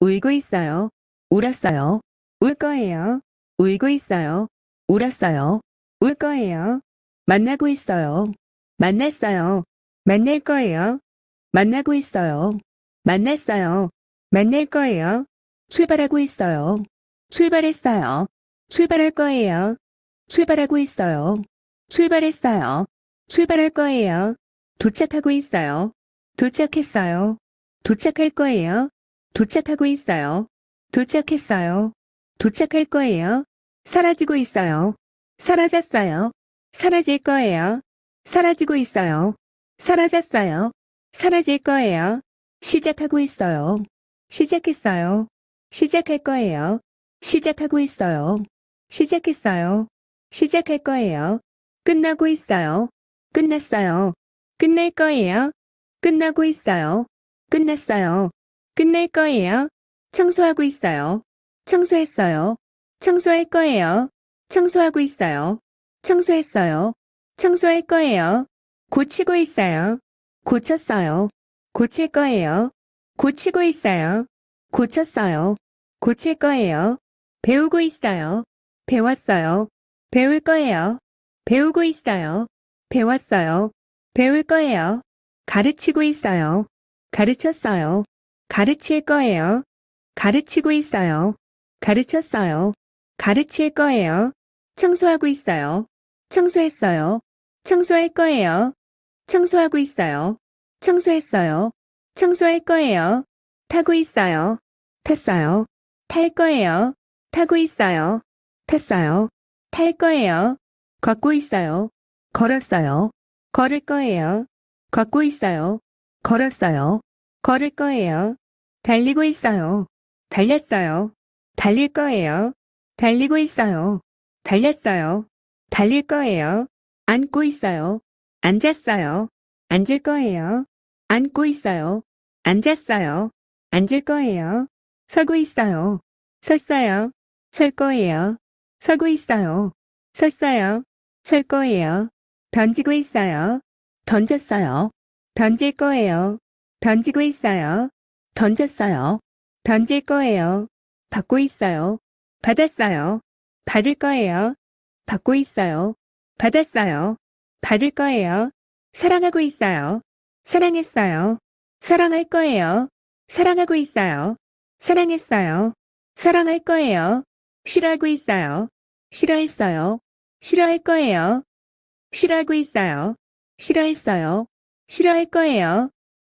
울고 있어요. 울었어요. 울 거예요. 울고 있어요. 울었어요. 울 거예요. 만나고 있어요. 만났어요. 만날 거예요. 만나고 있어요. 만났어요. 만날 거예요. 출발하고 있어요. 출발했어요. 출발할 거예요. 출발하고 있어요. 출발했어요. 출발할 거예요. 도착하고 있어요. 도착했어요. 도착할 거예요. 도착하고 있어요. 도착했어요. 도착할 거예요. 사라지고 있어요. 사라졌어요. 사라질 거예요. 사라지고 있어요. 사라졌어요. 사라질 거예요. 시작하고 있어요. 시작했어요. 시작할 거예요. 시작하고 있어요. 시작했어요. 시작할 거예요. 끝나고 있어요. 끝났어요. 끝날 거예요. 끝나고 있어요. 끝났어요. 끝낼 거예요. 청소하고 있어요. 청소했어요. 청소할 거예요. 청소하고 있어요. 청소했어요. 청소할 거예요. 고치고 있어요. 고쳤어요. 고칠 거예요. 고치고 있어요. 고쳤어요. 고칠 거예요. 배우고 있어요. 배웠어요. 배울 거예요. 배우고 있어요. 배웠어요. 배울 거예요. 가르치고 있어요. 가르쳤어요. 가르칠 거예요. 가르치고 있어요. 가르쳤어요. 가르칠 거예요. 청소하고 있어요. 청소했어요. 청소할 거예요. 청소하고 있어요. 청소했어요. 청소할 거예요. 타고 있어요. 탔어요. 탈 거예요. 타고 있어요. 탔어요. 탈 거예요. 걷고 있어요. 걸었어요. 걸을 거예요. 걷고 있어요. 걸었어요. 걸을 거예요. 달리고 있어요. 달렸어요. 달릴 거예요. 달리고 있어요. 달렸어요. 달릴 거예요. 앉고 있어요. 앉았어요. 앉을 거예요. 앉고 있어요. 앉았어요. 앉을 거예요. 서고 있어요. 섰어요. 설 거예요. 서고 있어요. 섰어요. 설 거예요. 던지고 있어요. 던졌어요. 던질 거예요. 던지고 있어요. 던졌어요. 던질 거예요. 받고 있어요. 받았어요. 받을 거예요. 받고 있어요. 받았어요. 받을 거예요. 사랑하고 있어요. 사랑했어요. 사랑할 거예요. 사랑하고 있어요. 사랑했어요. 사랑할 거예요. 싫어하고 있어요. 싫어했어요. 싫어할 거예요. 싫어하고 있어요. 싫어했어요. 싫어할 거예요.